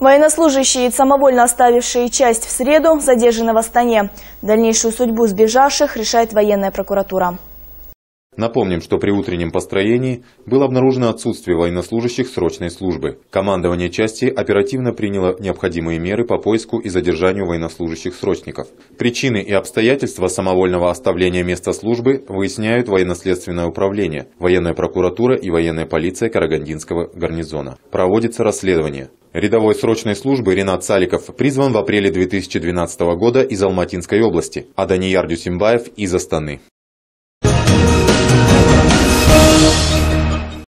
Военнослужащие, самовольно оставившие часть в среду, задержаны в Астане. Дальнейшую судьбу сбежавших решает военная прокуратура. Напомним, что при утреннем построении было обнаружено отсутствие военнослужащих срочной службы. Командование части оперативно приняло необходимые меры по поиску и задержанию военнослужащих срочников. Причины и обстоятельства самовольного оставления места службы выясняют военно-следственное управление, военная прокуратура и военная полиция Карагандинского гарнизона. Проводится расследование. Рядовой срочной службы Ренат Саликов призван в апреле 2012 года из Алматинской области, а Данияр Дюсимбаев из Астаны.